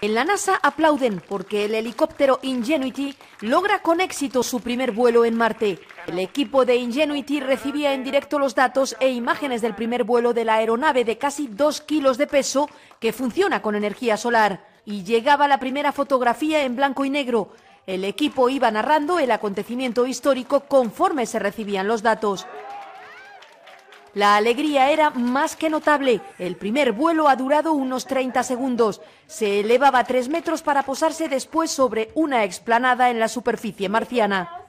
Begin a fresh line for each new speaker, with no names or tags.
En la NASA aplauden porque el helicóptero Ingenuity logra con éxito su primer vuelo en Marte. El equipo de Ingenuity recibía en directo los datos e imágenes del primer vuelo de la aeronave de casi 2 kilos de peso que funciona con energía solar. Y llegaba la primera fotografía en blanco y negro. El equipo iba narrando el acontecimiento histórico conforme se recibían los datos. La alegría era más que notable. El primer vuelo ha durado unos 30 segundos. Se elevaba tres metros para posarse después sobre una explanada en la superficie marciana.